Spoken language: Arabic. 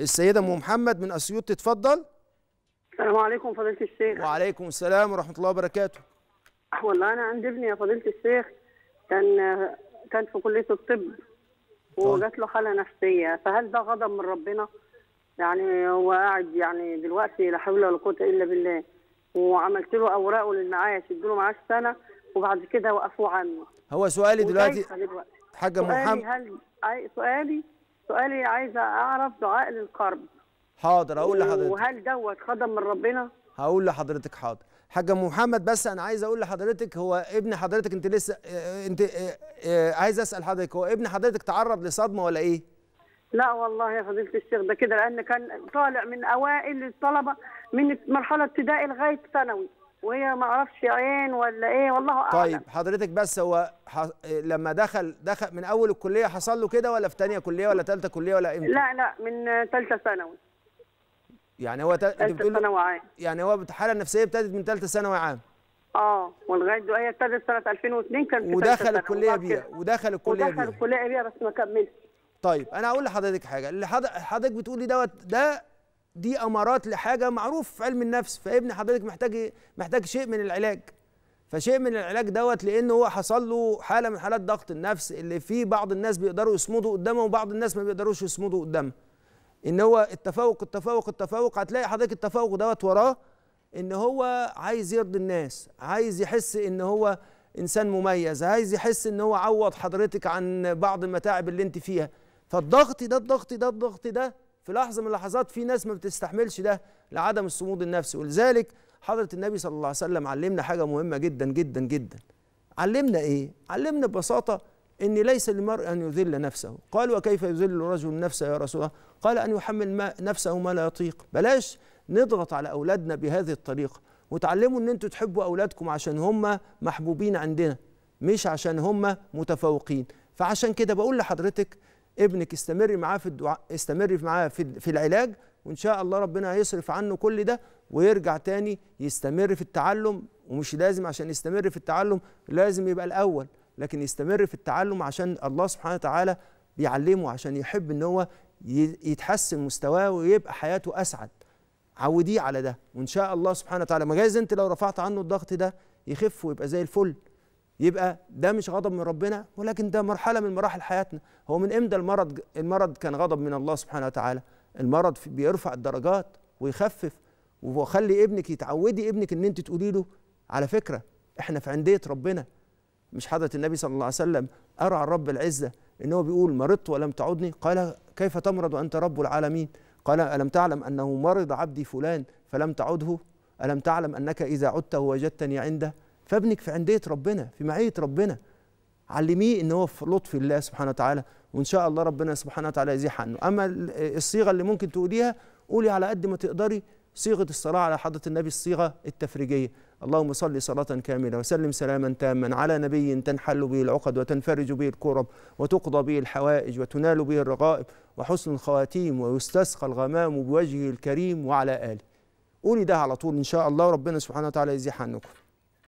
السيدة أم محمد من أسيوط تتفضل السلام عليكم فضيلة الشيخ وعليكم السلام ورحمة الله وبركاته والله أنا عندي ابني يا فضيلة الشيخ كان كان في كلية الطب وجات له حالة نفسية فهل ده غضب من ربنا؟ يعني هو قاعد يعني دلوقتي لا حول ولا قوة إلا بالله وعملت له أوراقه للمعاش ادوا له معاش سنة وبعد كده وقفوه عنه هو سؤالي دلوقتي, دلوقتي. حاجة محمد سؤالي هل سؤالي سؤالي عايزه اعرف دعاء للقرب حاضر هقول لحضرتك وهل دوت خدم من ربنا هقول لحضرتك حاضر حاجه محمد بس انا عايز اقول لحضرتك هو ابن حضرتك انت لسه آه، آه، انت آه، عايز اسال حضرتك هو ابن حضرتك تعرض لصدمه ولا ايه لا والله يا فضيله الشيخ ده كده لان كان طالع من اوائل الطلبه من مرحله ابتدائي لغايه ثانوي وهي ما اعرفش عين ولا ايه والله اعلم طيب حضرتك بس هو ح... لما دخل دخل من اول الكليه حصل له كده ولا في ثانيه كليه ولا ثالثه كليه ولا امتى لا لا من ثالثه ثانوي يعني هو ثالثه تل... بتقول... ثانوي عام يعني هو الحاله النفسيه ابتدت من ثالثه ثانوي عام اه ولغايه دلوقتي ابتدت سنه 2002 كان في ودخل الكليه بيها ودخل الكليه بيها ودخل الكليه بيها بس ما كملش طيب انا هقول لحضرتك حاجه اللي حضرتك بتقولي دوت ده دي امارات لحاجه معروف في علم النفس فابن حضرتك محتاج محتاج شيء من العلاج فشيء من العلاج دوت لان هو حصل له حاله من حالات ضغط النفس اللي فيه بعض الناس بيقدروا يصمدوا قدامها وبعض الناس ما بيقدروش يصمدوا قدامها ان هو التفوق التفوق التفوق هتلاقي حضرتك التفوق دوت وراه ان هو عايز يرضي الناس عايز يحس ان هو انسان مميز عايز يحس ان هو عوض حضرتك عن بعض المتاعب اللي انت فيها فالضغط ده الضغط ده الضغط ده في لحظه من اللحظات في ناس ما بتستحملش ده لعدم الصمود النفسي ولذلك حضره النبي صلى الله عليه وسلم علمنا حاجه مهمه جدا جدا جدا علمنا ايه علمنا ببساطه ان ليس للمرء ان يذل نفسه قال وكيف يذل الرجل نفسه يا رسول الله قال ان يحمل ما نفسه ما لا يطيق بلاش نضغط على اولادنا بهذه الطريقه وتعلموا ان انتوا تحبوا اولادكم عشان هم محبوبين عندنا مش عشان هم متفوقين فعشان كده بقول لحضرتك ابنك استمري معاه في الدعاء استمري معاه في, في العلاج وان شاء الله ربنا هيصرف عنه كل ده ويرجع تاني يستمر في التعلم ومش لازم عشان يستمر في التعلم لازم يبقى الاول لكن يستمر في التعلم عشان الله سبحانه وتعالى بيعلمه عشان يحب ان هو يتحسن مستواه ويبقى حياته اسعد عوديه على ده وان شاء الله سبحانه وتعالى مجاز انت لو رفعت عنه الضغط ده يخف ويبقى زي الفل يبقى ده مش غضب من ربنا ولكن ده مرحله من مراحل حياتنا هو من امتى المرض المرض كان غضب من الله سبحانه وتعالى المرض بيرفع الدرجات ويخفف وخلي ابنك يتعودي ابنك ان انت تقولي له على فكره احنا في عنديه ربنا مش حضره النبي صلى الله عليه وسلم أرعى الرب رب العزه ان هو بيقول مرضت ولم تعدني قال كيف تمرض وانت رب العالمين قال الم تعلم انه مرض عبدي فلان فلم تعده الم تعلم انك اذا عدته وجدتني عنده فابنك في عنديه ربنا في معيه ربنا علميه ان هو في لطف الله سبحانه وتعالى وان شاء الله ربنا سبحانه وتعالى يزيح عنه اما الصيغه اللي ممكن تقوليها قولي على قد ما تقدري صيغه الصلاه على حضره النبي الصيغه التفريجيه اللهم صل صلاة كاملة وسلم سلاما تاما على نبي تنحل به العقد وتنفرج به الكرب وتقضى به الحوائج وتنال به الرغائب وحسن الخواتيم ويستسقى الغمام بوجهه الكريم وعلى آله قولي ده على طول إن شاء الله ربنا سبحانه وتعالى يزيح عنكم